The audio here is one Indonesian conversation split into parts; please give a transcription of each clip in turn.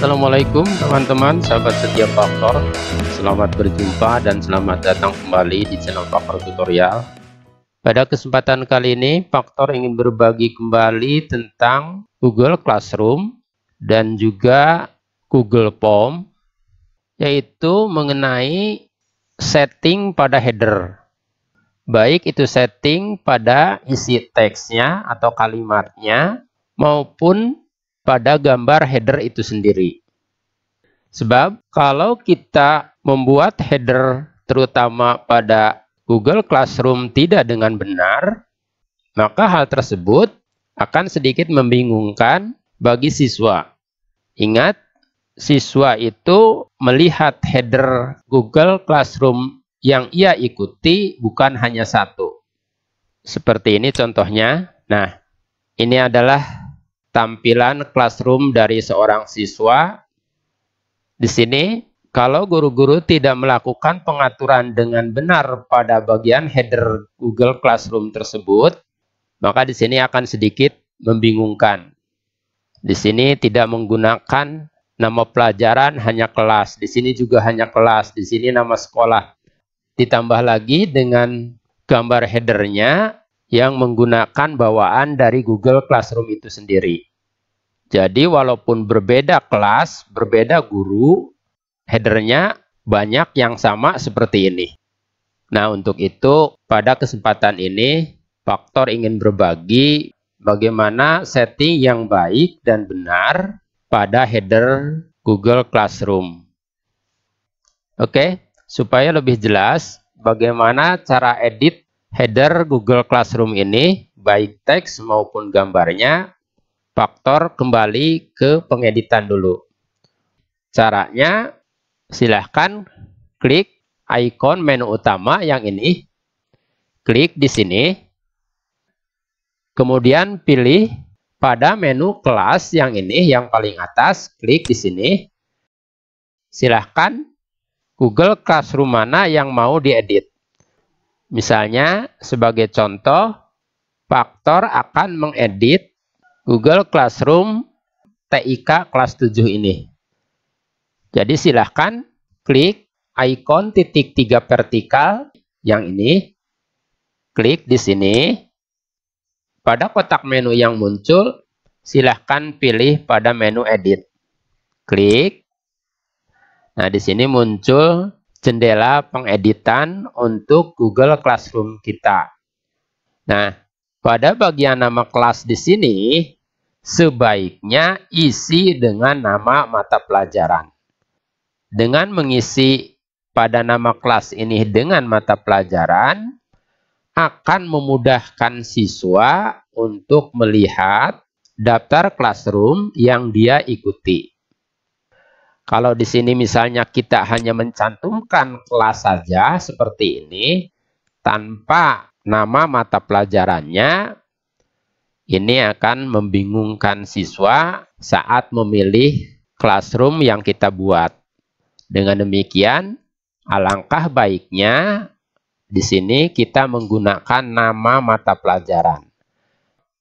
Assalamualaikum teman-teman sahabat setia faktor Selamat berjumpa dan selamat datang kembali di channel faktor tutorial Pada kesempatan kali ini faktor ingin berbagi kembali tentang Google Classroom dan juga Google Form Yaitu mengenai setting pada header Baik itu setting pada isi teksnya atau kalimatnya maupun pada gambar header itu sendiri. Sebab kalau kita membuat header terutama pada Google Classroom tidak dengan benar, maka hal tersebut akan sedikit membingungkan bagi siswa. Ingat, siswa itu melihat header Google Classroom yang ia ikuti bukan hanya satu. Seperti ini contohnya. Nah, ini adalah tampilan classroom dari seorang siswa. Di sini, kalau guru-guru tidak melakukan pengaturan dengan benar pada bagian header Google Classroom tersebut, maka di sini akan sedikit membingungkan. Di sini tidak menggunakan nama pelajaran hanya kelas, di sini juga hanya kelas, di sini nama sekolah. Ditambah lagi dengan gambar headernya, yang menggunakan bawaan dari Google Classroom itu sendiri. Jadi walaupun berbeda kelas, berbeda guru, headernya banyak yang sama seperti ini. Nah untuk itu pada kesempatan ini faktor ingin berbagi bagaimana setting yang baik dan benar pada header Google Classroom. Oke, supaya lebih jelas bagaimana cara edit header Google Classroom ini baik teks maupun gambarnya faktor kembali ke pengeditan dulu. Caranya silahkan klik ikon menu utama yang ini. Klik di sini. Kemudian pilih pada menu kelas yang ini yang paling atas, klik di sini. Silahkan Google Classroom mana yang mau diedit. Misalnya, sebagai contoh, faktor akan mengedit Google Classroom TIK kelas 7 ini. Jadi silahkan klik ikon titik tiga vertikal yang ini. Klik di sini. Pada kotak menu yang muncul, silahkan pilih pada menu edit. Klik. Nah, di sini muncul jendela pengeditan untuk Google Classroom kita. Nah, pada bagian nama kelas di sini, sebaiknya isi dengan nama mata pelajaran. Dengan mengisi pada nama kelas ini dengan mata pelajaran, akan memudahkan siswa untuk melihat daftar classroom yang dia ikuti. Kalau di sini misalnya kita hanya mencantumkan kelas saja seperti ini tanpa nama mata pelajarannya, ini akan membingungkan siswa saat memilih classroom yang kita buat. Dengan demikian, alangkah baiknya di sini kita menggunakan nama mata pelajaran.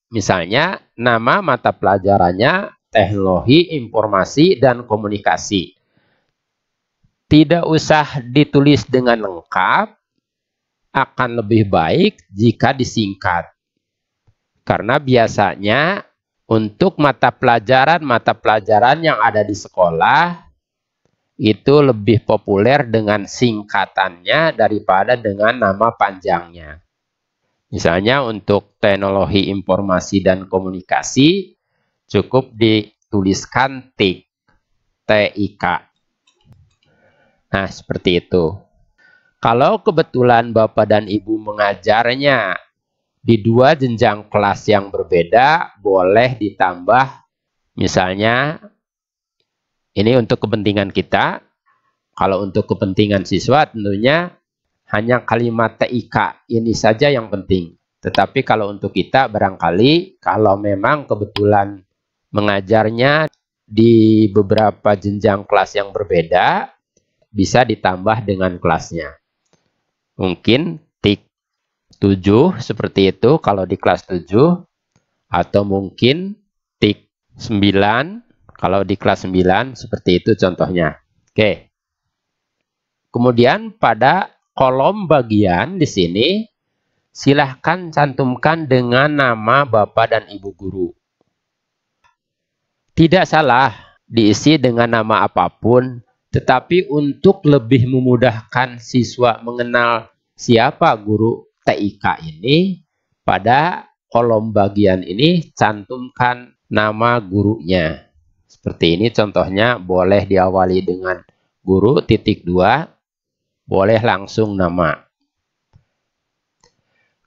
Misalnya, nama mata pelajarannya teknologi informasi dan komunikasi. Tidak usah ditulis dengan lengkap, akan lebih baik jika disingkat. Karena biasanya untuk mata pelajaran-mata pelajaran yang ada di sekolah itu lebih populer dengan singkatannya daripada dengan nama panjangnya. Misalnya untuk teknologi informasi dan komunikasi cukup dituliskan tik TIK. Nah, seperti itu. Kalau kebetulan Bapak dan Ibu mengajarnya di dua jenjang kelas yang berbeda, boleh ditambah misalnya ini untuk kepentingan kita. Kalau untuk kepentingan siswa tentunya hanya kalimat TIK ini saja yang penting. Tetapi kalau untuk kita barangkali kalau memang kebetulan mengajarnya di beberapa jenjang kelas yang berbeda bisa ditambah dengan kelasnya. Mungkin tik 7 seperti itu kalau di kelas 7 atau mungkin tik 9 kalau di kelas 9 seperti itu contohnya. Oke. Kemudian pada kolom bagian di sini silahkan cantumkan dengan nama Bapak dan Ibu guru. Tidak salah diisi dengan nama apapun, tetapi untuk lebih memudahkan siswa mengenal siapa guru TIK ini, pada kolom bagian ini cantumkan nama gurunya. Seperti ini contohnya boleh diawali dengan guru titik dua, boleh langsung nama.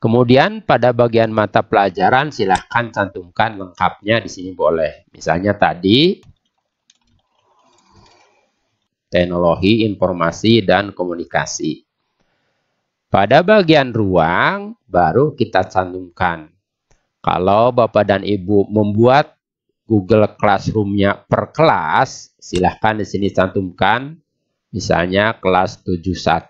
Kemudian pada bagian mata pelajaran silahkan cantumkan lengkapnya di sini boleh. Misalnya tadi teknologi informasi dan komunikasi. Pada bagian ruang baru kita cantumkan. Kalau Bapak dan Ibu membuat Google Classroom-nya per kelas, silahkan di sini cantumkan misalnya kelas 71.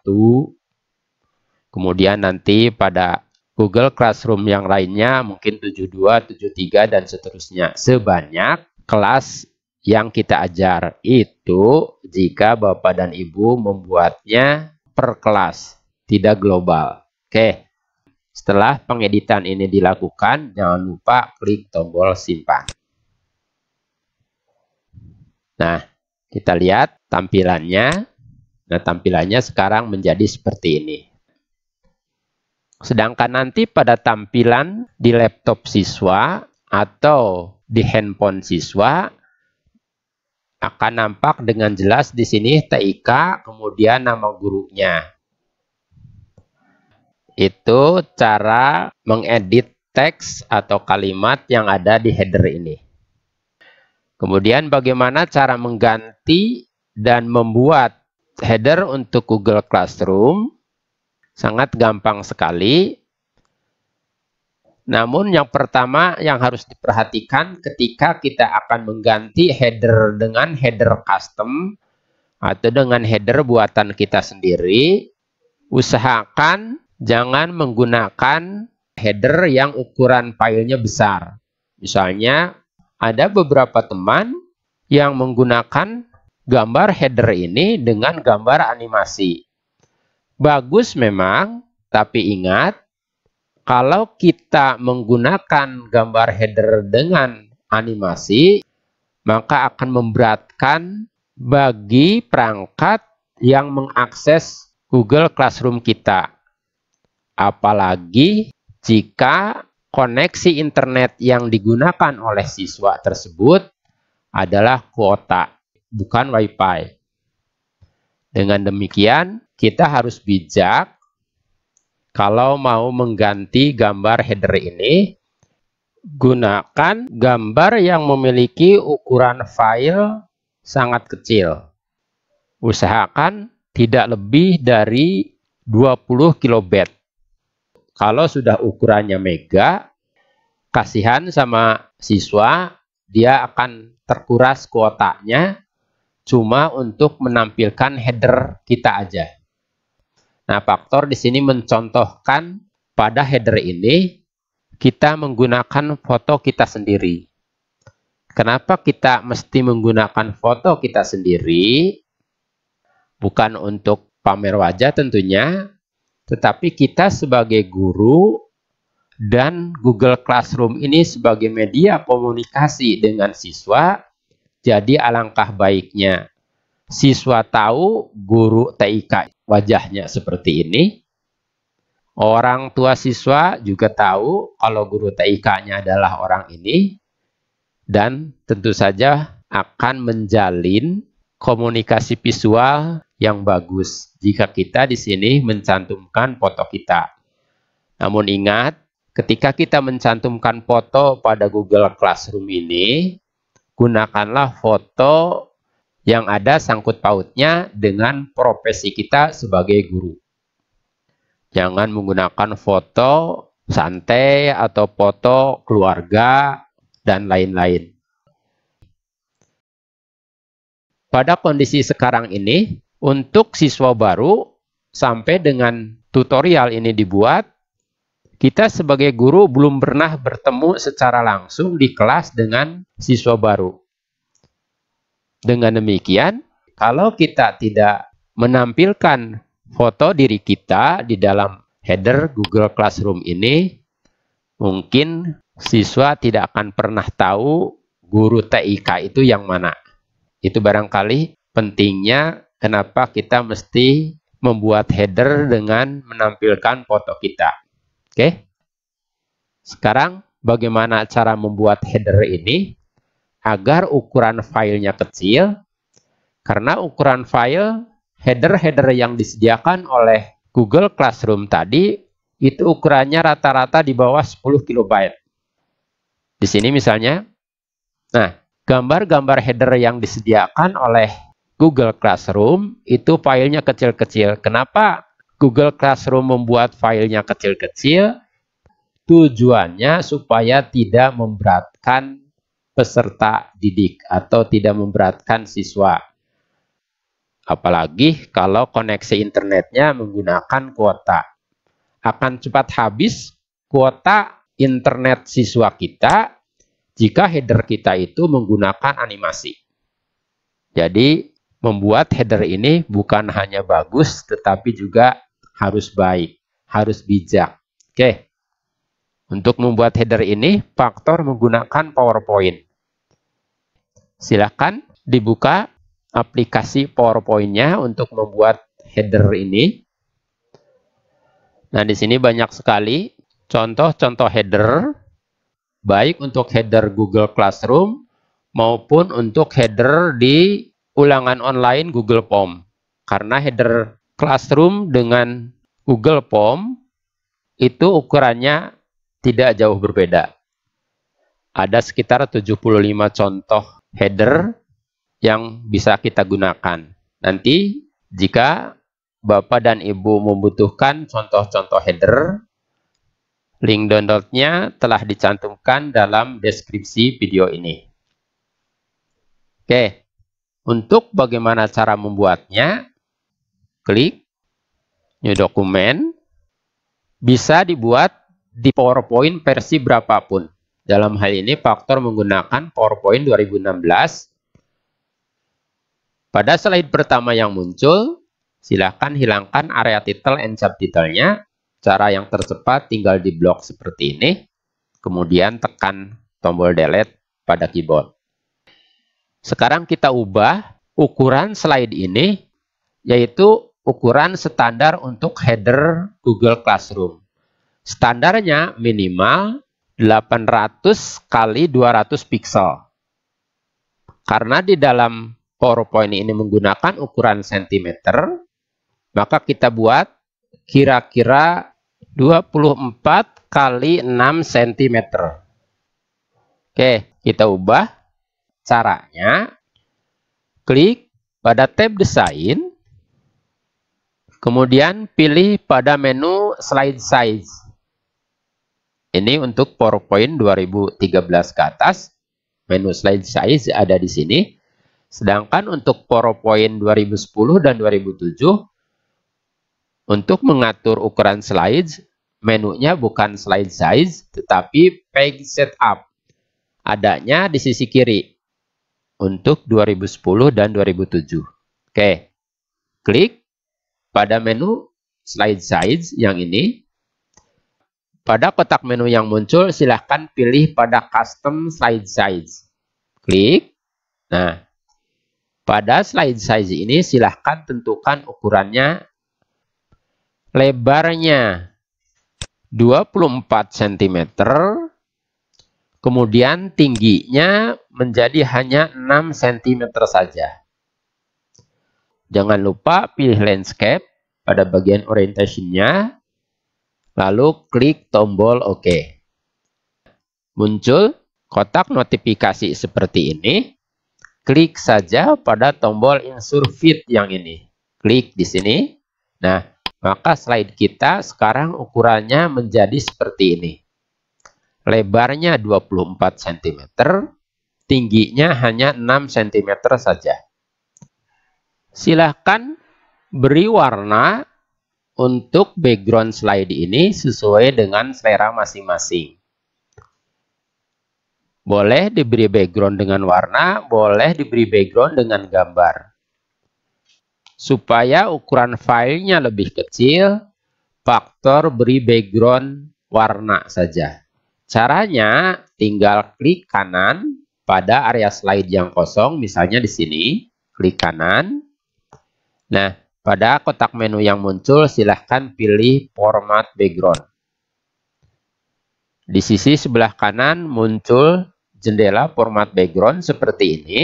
Kemudian nanti pada Google Classroom yang lainnya mungkin 72, 73 dan seterusnya. Sebanyak kelas yang kita ajar itu jika Bapak dan Ibu membuatnya per kelas, tidak global. Oke. Setelah pengeditan ini dilakukan, jangan lupa klik tombol simpan. Nah, kita lihat tampilannya. Nah, tampilannya sekarang menjadi seperti ini. Sedangkan nanti pada tampilan di laptop siswa atau di handphone siswa akan nampak dengan jelas di sini TIK kemudian nama gurunya. Itu cara mengedit teks atau kalimat yang ada di header ini. Kemudian bagaimana cara mengganti dan membuat header untuk Google Classroom Sangat gampang sekali. Namun yang pertama yang harus diperhatikan ketika kita akan mengganti header dengan header custom atau dengan header buatan kita sendiri, usahakan jangan menggunakan header yang ukuran filenya besar. Misalnya ada beberapa teman yang menggunakan gambar header ini dengan gambar animasi. Bagus memang, tapi ingat, kalau kita menggunakan gambar header dengan animasi, maka akan memberatkan bagi perangkat yang mengakses Google Classroom kita. Apalagi jika koneksi internet yang digunakan oleh siswa tersebut adalah kuota, bukan Wi-Fi. Dengan demikian, kita harus bijak kalau mau mengganti gambar header ini gunakan gambar yang memiliki ukuran file sangat kecil. Usahakan tidak lebih dari 20 kilobit. Kalau sudah ukurannya mega, kasihan sama siswa, dia akan terkuras kuotanya cuma untuk menampilkan header kita aja. Nah, faktor di sini mencontohkan pada header ini kita menggunakan foto kita sendiri. Kenapa kita mesti menggunakan foto kita sendiri? Bukan untuk pamer wajah tentunya, tetapi kita sebagai guru dan Google Classroom ini sebagai media komunikasi dengan siswa, jadi alangkah baiknya siswa tahu guru TIK wajahnya seperti ini. Orang tua siswa juga tahu kalau guru TIK-nya adalah orang ini dan tentu saja akan menjalin komunikasi visual yang bagus jika kita di sini mencantumkan foto kita. Namun ingat, ketika kita mencantumkan foto pada Google Classroom ini, gunakanlah foto yang ada sangkut pautnya dengan profesi kita sebagai guru. Jangan menggunakan foto santai atau foto keluarga dan lain-lain. Pada kondisi sekarang ini, untuk siswa baru sampai dengan tutorial ini dibuat, kita sebagai guru belum pernah bertemu secara langsung di kelas dengan siswa baru dengan demikian, kalau kita tidak menampilkan foto diri kita di dalam header Google Classroom ini, mungkin siswa tidak akan pernah tahu guru TIK itu yang mana. Itu barangkali pentingnya kenapa kita mesti membuat header dengan menampilkan foto kita. Oke. Sekarang bagaimana cara membuat header ini? agar ukuran filenya kecil karena ukuran file header-header yang disediakan oleh Google Classroom tadi itu ukurannya rata-rata di bawah 10 kilobyte. Di sini misalnya, nah gambar-gambar header yang disediakan oleh Google Classroom itu filenya kecil-kecil. Kenapa Google Classroom membuat filenya kecil-kecil? Tujuannya supaya tidak memberatkan peserta didik atau tidak memberatkan siswa. Apalagi kalau koneksi internetnya menggunakan kuota. Akan cepat habis kuota internet siswa kita jika header kita itu menggunakan animasi. Jadi membuat header ini bukan hanya bagus tetapi juga harus baik, harus bijak. Oke. Okay. Untuk membuat header ini, faktor menggunakan PowerPoint. Silakan dibuka aplikasi PowerPoint-nya untuk membuat header ini. Nah, di sini banyak sekali contoh-contoh header, baik untuk header Google Classroom maupun untuk header di ulangan online Google Form. Karena header Classroom dengan Google Form itu ukurannya tidak jauh berbeda. Ada sekitar 75 contoh header yang bisa kita gunakan. Nanti jika Bapak dan Ibu membutuhkan contoh-contoh header, link downloadnya telah dicantumkan dalam deskripsi video ini. Oke, untuk bagaimana cara membuatnya, klik New Document. Bisa dibuat di PowerPoint versi berapapun. Dalam hal ini Faktor menggunakan PowerPoint 2016. Pada slide pertama yang muncul, silakan hilangkan area title and subtitlenya. Cara yang tercepat tinggal di blok seperti ini, kemudian tekan tombol delete pada keyboard. Sekarang kita ubah ukuran slide ini, yaitu ukuran standar untuk header Google Classroom. Standarnya minimal 800 kali 200 piksel. Karena di dalam PowerPoint ini menggunakan ukuran sentimeter, maka kita buat kira-kira 24 kali 6 cm. Oke, kita ubah caranya. Klik pada tab desain, kemudian pilih pada menu slide size. Ini untuk PowerPoint 2013 ke atas. Menu slide size ada di sini. Sedangkan untuk PowerPoint 2010 dan 2007, untuk mengatur ukuran slides, menunya bukan slide size, tetapi page setup. Adanya di sisi kiri untuk 2010 dan 2007. Oke, klik pada menu slide size yang ini. Pada kotak menu yang muncul, silahkan pilih pada custom slide size. Klik. Nah, pada slide size ini silahkan tentukan ukurannya lebarnya 24 cm, kemudian tingginya menjadi hanya 6 cm saja. Jangan lupa pilih landscape pada bagian orientationnya, Lalu klik tombol OK. Muncul kotak notifikasi seperti ini. Klik saja pada tombol Insert feed yang ini. Klik di sini. Nah, maka slide kita sekarang ukurannya menjadi seperti ini. Lebarnya 24 cm, tingginya hanya 6 cm saja. Silahkan beri warna untuk background slide ini sesuai dengan selera masing-masing. Boleh diberi background dengan warna, boleh diberi background dengan gambar. Supaya ukuran filenya lebih kecil, faktor beri background warna saja. Caranya tinggal klik kanan pada area slide yang kosong, misalnya di sini, klik kanan. Nah, pada kotak menu yang muncul, silahkan pilih format background. Di sisi sebelah kanan muncul jendela format background seperti ini.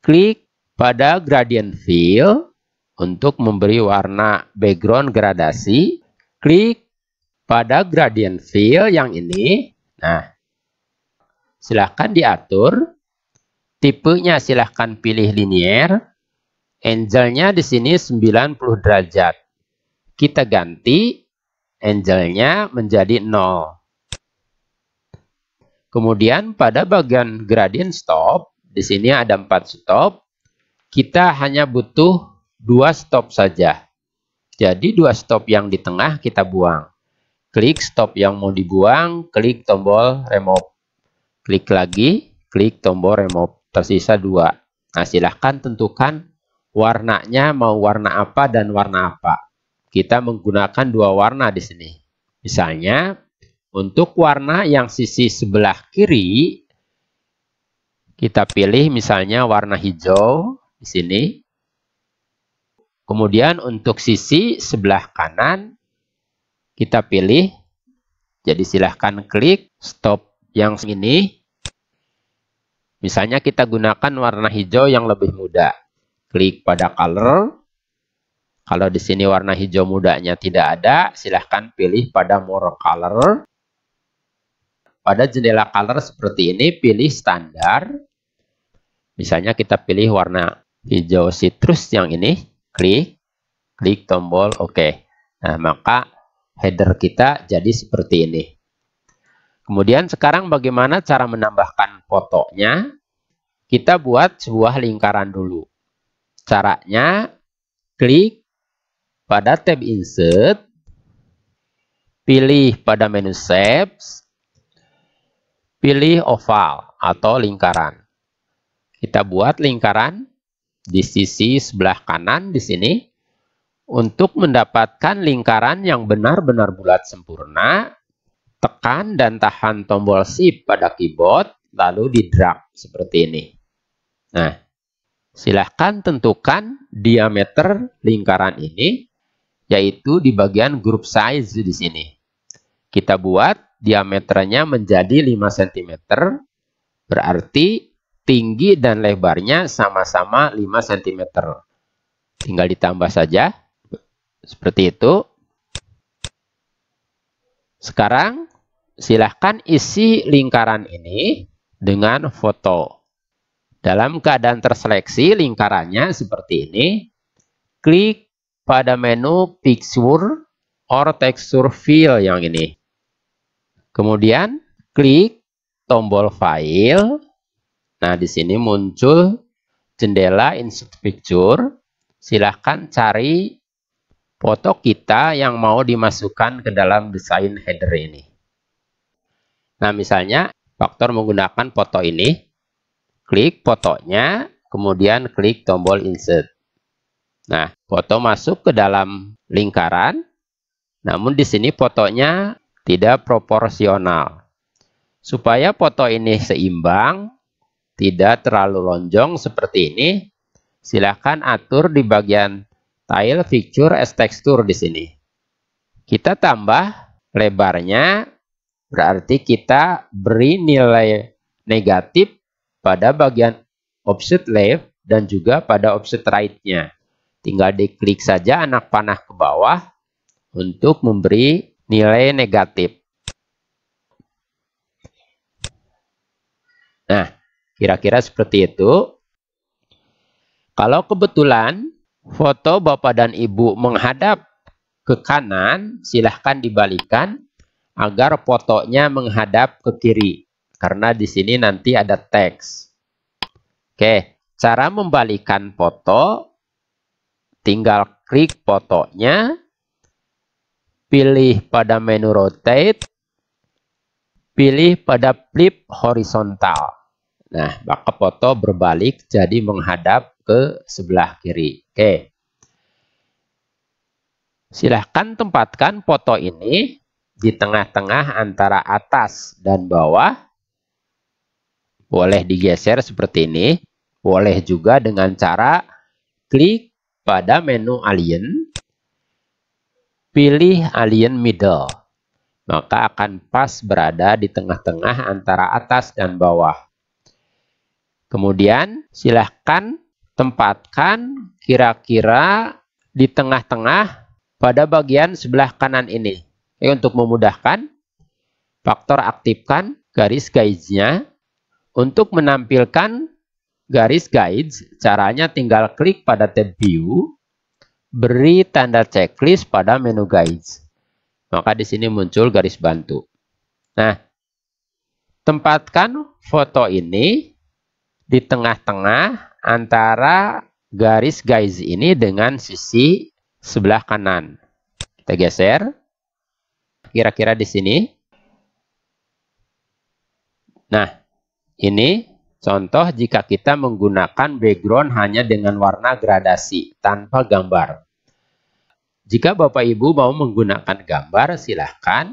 Klik pada gradient fill untuk memberi warna background gradasi. Klik pada gradient fill yang ini. Nah, silahkan diatur. Tipenya silahkan pilih Linear. Angelnya di sini 90 derajat. Kita ganti angelnya menjadi 0. Kemudian pada bagian gradient stop, di sini ada 4 stop. Kita hanya butuh 2 stop saja. Jadi 2 stop yang di tengah kita buang. Klik stop yang mau dibuang, klik tombol remove. Klik lagi, klik tombol remove. Tersisa 2. Nah silahkan tentukan warnanya mau warna apa dan warna apa. Kita menggunakan dua warna di sini. Misalnya, untuk warna yang sisi sebelah kiri, kita pilih misalnya warna hijau di sini. Kemudian untuk sisi sebelah kanan, kita pilih. Jadi silahkan klik stop yang ini. Misalnya kita gunakan warna hijau yang lebih muda. Klik pada color. Kalau di sini warna hijau mudanya tidak ada, silahkan pilih pada more color. Pada jendela color seperti ini, pilih standar. Misalnya kita pilih warna hijau citrus yang ini, klik, klik tombol OK. Nah, maka header kita jadi seperti ini. Kemudian sekarang bagaimana cara menambahkan fotonya? Kita buat sebuah lingkaran dulu. Caranya, klik pada tab Insert, pilih pada menu Shapes, pilih oval atau lingkaran. Kita buat lingkaran di sisi sebelah kanan di sini. Untuk mendapatkan lingkaran yang benar-benar bulat sempurna, tekan dan tahan tombol Shift pada keyboard, lalu di drag seperti ini. Nah, Silahkan tentukan diameter lingkaran ini, yaitu di bagian group size di sini. Kita buat diameternya menjadi 5 cm, berarti tinggi dan lebarnya sama-sama 5 cm. Tinggal ditambah saja, seperti itu. Sekarang silahkan isi lingkaran ini dengan foto. Dalam keadaan terseleksi lingkarannya seperti ini, klik pada menu Picture or Texture Fill yang ini. Kemudian klik tombol File. Nah, di sini muncul jendela Insert Picture. Silahkan cari foto kita yang mau dimasukkan ke dalam desain header ini. Nah, misalnya faktor menggunakan foto ini klik fotonya, kemudian klik tombol insert. Nah, foto masuk ke dalam lingkaran, namun di sini fotonya tidak proporsional. Supaya foto ini seimbang, tidak terlalu lonjong seperti ini, silakan atur di bagian tile fixture as texture di sini. Kita tambah lebarnya, berarti kita beri nilai negatif pada bagian offset left dan juga pada offset right-nya. Tinggal diklik saja anak panah ke bawah untuk memberi nilai negatif. Nah, kira-kira seperti itu. Kalau kebetulan foto Bapak dan Ibu menghadap ke kanan, silahkan dibalikan agar fotonya menghadap ke kiri karena di sini nanti ada teks. Oke, cara membalikan foto tinggal klik fotonya, pilih pada menu rotate, pilih pada flip horizontal. Nah, maka foto berbalik jadi menghadap ke sebelah kiri. Oke. Silahkan tempatkan foto ini di tengah-tengah antara atas dan bawah boleh digeser seperti ini. Boleh juga dengan cara klik pada menu alien. Pilih alien middle. Maka akan pas berada di tengah-tengah antara atas dan bawah. Kemudian silahkan tempatkan kira-kira di tengah-tengah pada bagian sebelah kanan ini. Ini untuk memudahkan. Faktor aktifkan garis guide-nya untuk menampilkan garis guides, caranya tinggal klik pada tab view, beri tanda checklist pada menu guides. Maka di sini muncul garis bantu. Nah, tempatkan foto ini di tengah-tengah antara garis guides ini dengan sisi sebelah kanan. Kita geser. Kira-kira di sini. Nah, ini contoh jika kita menggunakan background hanya dengan warna gradasi tanpa gambar. Jika Bapak Ibu mau menggunakan gambar silahkan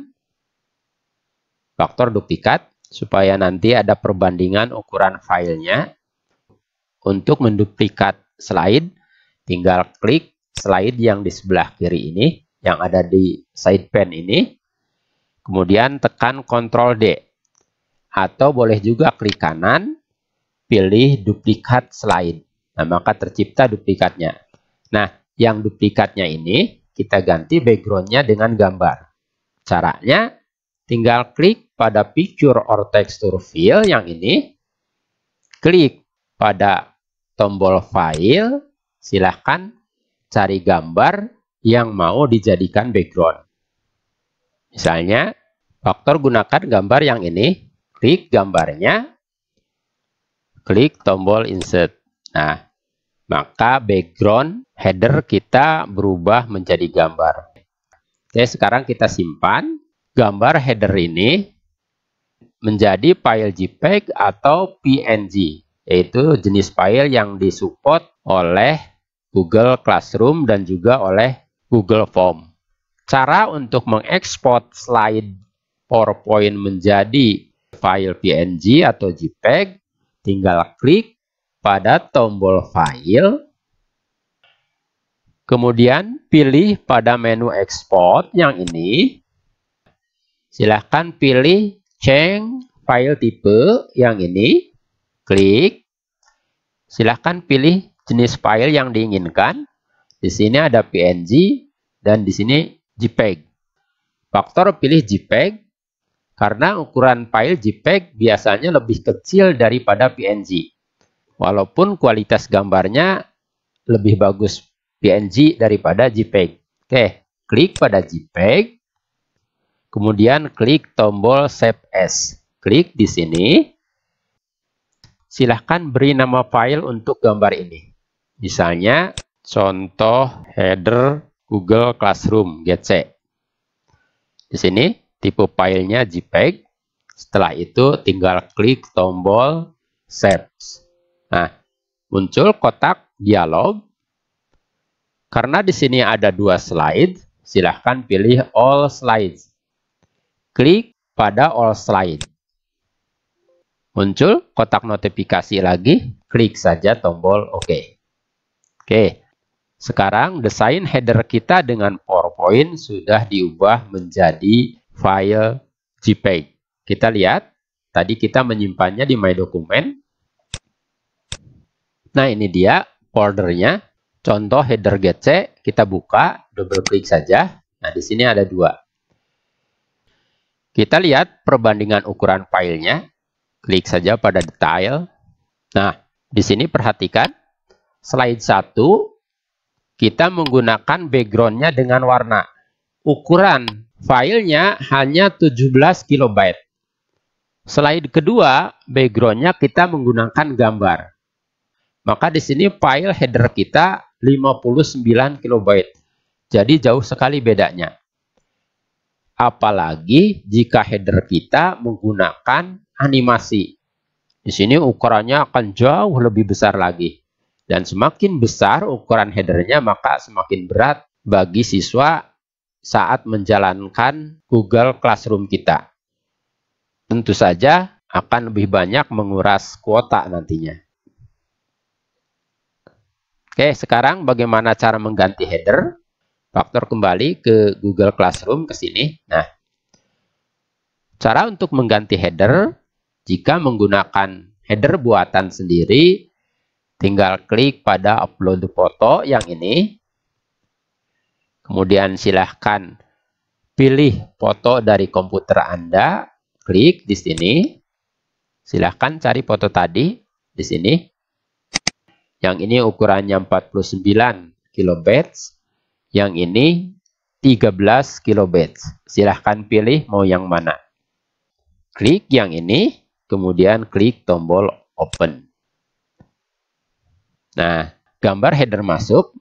faktor duplikat supaya nanti ada perbandingan ukuran filenya. Untuk menduplikat slide, tinggal klik slide yang di sebelah kiri ini, yang ada di side pan ini. Kemudian tekan Ctrl D atau boleh juga klik kanan, pilih duplikat slide. Nah, maka tercipta duplikatnya. Nah, yang duplikatnya ini kita ganti backgroundnya dengan gambar. Caranya, tinggal klik pada picture or texture fill yang ini, klik pada tombol file, silahkan cari gambar yang mau dijadikan background. Misalnya, faktor gunakan gambar yang ini, Klik gambarnya, klik tombol insert. Nah, maka background header kita berubah menjadi gambar. Oke, sekarang kita simpan gambar header ini menjadi file JPEG atau PNG, yaitu jenis file yang disupport oleh Google Classroom dan juga oleh Google Form. Cara untuk mengekspor slide PowerPoint menjadi file PNG atau JPEG, tinggal klik pada tombol file, kemudian pilih pada menu export yang ini. Silahkan pilih change file tipe yang ini, klik. Silahkan pilih jenis file yang diinginkan. Di sini ada PNG dan di sini JPEG. Faktor pilih JPEG, karena ukuran file JPEG biasanya lebih kecil daripada PNG. Walaupun kualitas gambarnya lebih bagus PNG daripada JPEG. Oke, klik pada JPEG, kemudian klik tombol Save As. Klik di sini. Silahkan beri nama file untuk gambar ini. Misalnya, contoh header Google Classroom GC. Di sini, tipe filenya JPEG. Setelah itu tinggal klik tombol Save. Nah, muncul kotak dialog. Karena di sini ada dua slide, silahkan pilih All Slides. Klik pada All Slide. Muncul kotak notifikasi lagi, klik saja tombol OK. Oke, sekarang desain header kita dengan PowerPoint sudah diubah menjadi file JPEG. Kita lihat, tadi kita menyimpannya di My Document. Nah, ini dia foldernya. Contoh header GC, kita buka, double klik saja. Nah, di sini ada dua. Kita lihat perbandingan ukuran filenya. Klik saja pada detail. Nah, di sini perhatikan. Slide 1, kita menggunakan backgroundnya dengan warna. Ukuran filenya hanya 17 KB. Slide kedua, backgroundnya kita menggunakan gambar. Maka di sini file header kita 59 KB. Jadi jauh sekali bedanya. Apalagi jika header kita menggunakan animasi. Di sini ukurannya akan jauh lebih besar lagi. Dan semakin besar ukuran headernya maka semakin berat bagi siswa saat menjalankan Google Classroom kita. Tentu saja akan lebih banyak menguras kuota nantinya. Oke, sekarang bagaimana cara mengganti header? Faktor kembali ke Google Classroom ke sini. Nah, cara untuk mengganti header jika menggunakan header buatan sendiri, tinggal klik pada upload foto yang ini. Kemudian silahkan pilih foto dari komputer Anda, klik di sini. Silahkan cari foto tadi di sini. Yang ini ukurannya 49 kilobits, yang ini 13 kilobits. Silahkan pilih mau yang mana. Klik yang ini, kemudian klik tombol open. Nah, gambar header masuk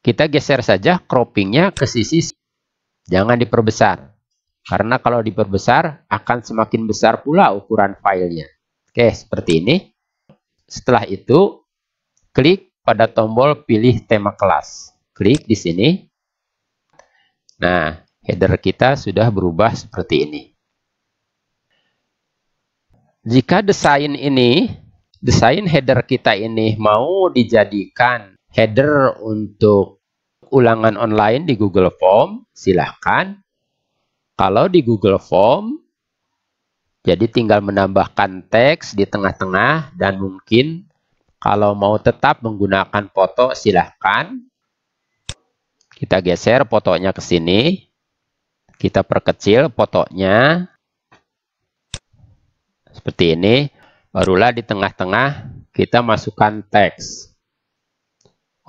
kita geser saja croppingnya ke sisi jangan diperbesar. Karena kalau diperbesar akan semakin besar pula ukuran filenya. Oke, seperti ini. Setelah itu, klik pada tombol pilih tema kelas. Klik di sini. Nah, header kita sudah berubah seperti ini. Jika desain ini, desain header kita ini mau dijadikan header untuk ulangan online di Google Form, silahkan. Kalau di Google Form, jadi tinggal menambahkan teks di tengah-tengah dan mungkin kalau mau tetap menggunakan foto, silahkan. Kita geser fotonya ke sini. Kita perkecil fotonya. Seperti ini. Barulah di tengah-tengah kita masukkan teks.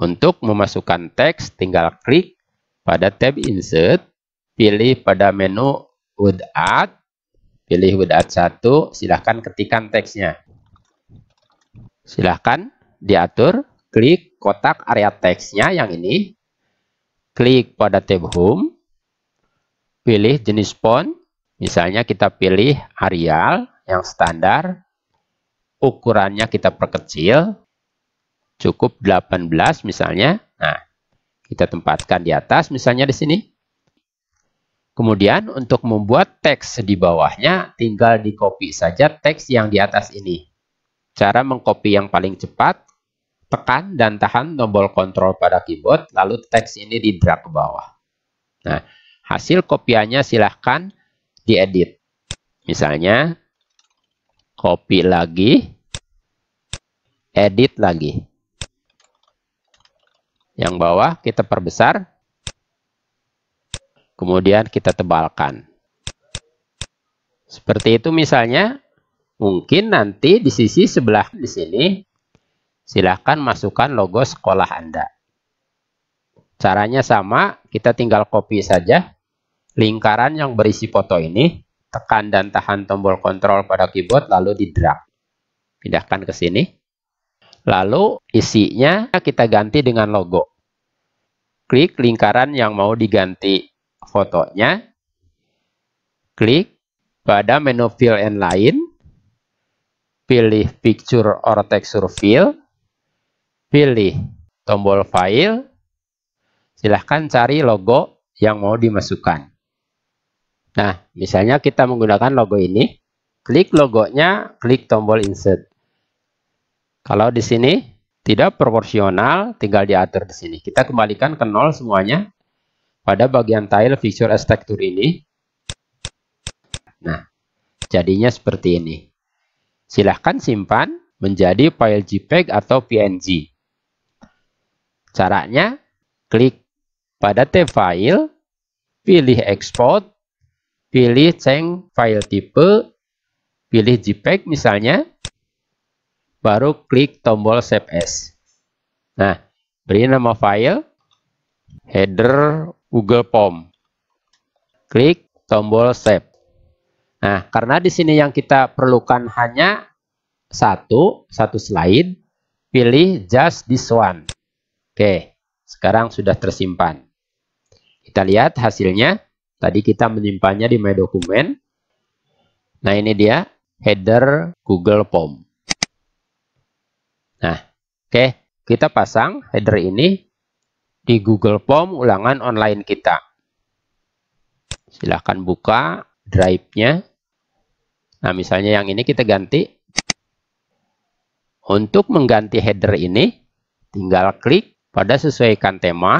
Untuk memasukkan teks, tinggal klik pada tab Insert, pilih pada menu Word Add, pilih Word Add 1, silahkan ketikkan teksnya. Silahkan diatur, klik kotak area teksnya yang ini, klik pada tab Home, pilih jenis font, misalnya kita pilih Arial yang standar, ukurannya kita perkecil, cukup 18 misalnya. Nah, kita tempatkan di atas misalnya di sini. Kemudian untuk membuat teks di bawahnya tinggal di copy saja teks yang di atas ini. Cara mengcopy yang paling cepat, tekan dan tahan tombol kontrol pada keyboard, lalu teks ini di drag ke bawah. Nah, hasil kopiannya silahkan diedit. Misalnya, copy lagi, edit lagi. Yang bawah kita perbesar. Kemudian kita tebalkan. Seperti itu misalnya. Mungkin nanti di sisi sebelah di sini. Silahkan masukkan logo sekolah Anda. Caranya sama. Kita tinggal copy saja. Lingkaran yang berisi foto ini. Tekan dan tahan tombol kontrol pada keyboard lalu di drag. Pindahkan ke sini. Lalu isinya kita ganti dengan logo. Klik lingkaran yang mau diganti fotonya. Klik pada menu Fill and Line. Pilih Picture or Texture Fill. Pilih tombol File. Silahkan cari logo yang mau dimasukkan. Nah, misalnya kita menggunakan logo ini. Klik logonya, klik tombol Insert. Kalau di sini tidak proporsional tinggal diatur di sini. Kita kembalikan ke nol semuanya pada bagian tile feature as ini. Nah, jadinya seperti ini. Silahkan simpan menjadi file JPEG atau PNG. Caranya, klik pada tab file, pilih export, pilih change file tipe, pilih JPEG misalnya, baru klik tombol save as. Nah, beri nama file header Google Form. Klik tombol save. Nah, karena di sini yang kita perlukan hanya satu, satu slide, pilih just this one. Oke, sekarang sudah tersimpan. Kita lihat hasilnya. Tadi kita menyimpannya di My Document. Nah, ini dia header Google Form. Nah, oke, okay. kita pasang header ini di Google Form ulangan online kita. Silahkan buka drive-nya. Nah, misalnya yang ini kita ganti. Untuk mengganti header ini, tinggal klik pada sesuaikan tema,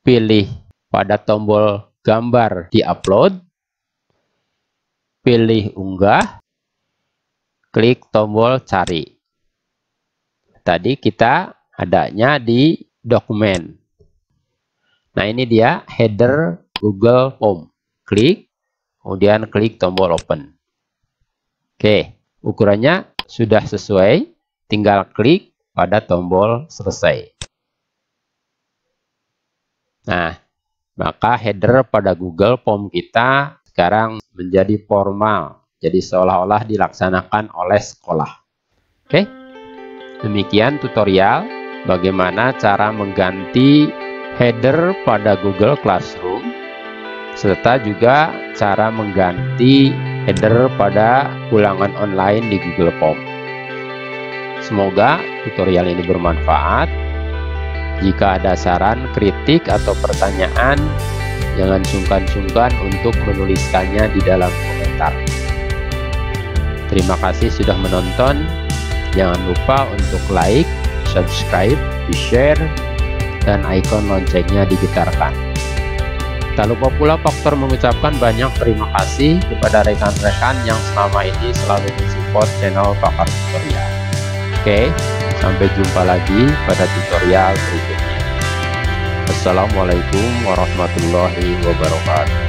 pilih pada tombol gambar di upload, pilih unggah, klik tombol cari tadi kita adanya di dokumen. Nah, ini dia header Google Form. Klik, kemudian klik tombol open. Oke, ukurannya sudah sesuai, tinggal klik pada tombol selesai. Nah, maka header pada Google Form kita sekarang menjadi formal. Jadi seolah-olah dilaksanakan oleh sekolah. Oke. Okay? Hmm. Demikian tutorial bagaimana cara mengganti header pada Google Classroom serta juga cara mengganti header pada ulangan online di Google Form. Semoga tutorial ini bermanfaat. Jika ada saran, kritik, atau pertanyaan, jangan sungkan-sungkan untuk menuliskannya di dalam komentar. Terima kasih sudah menonton. Jangan lupa untuk like, subscribe, di-share, dan ikon loncengnya digitarkan. Tak lupa pula faktor mengucapkan banyak terima kasih kepada rekan-rekan yang selama ini selalu mensupport channel Pakar Tutorial. Oke, sampai jumpa lagi pada tutorial berikutnya. Assalamualaikum warahmatullahi wabarakatuh.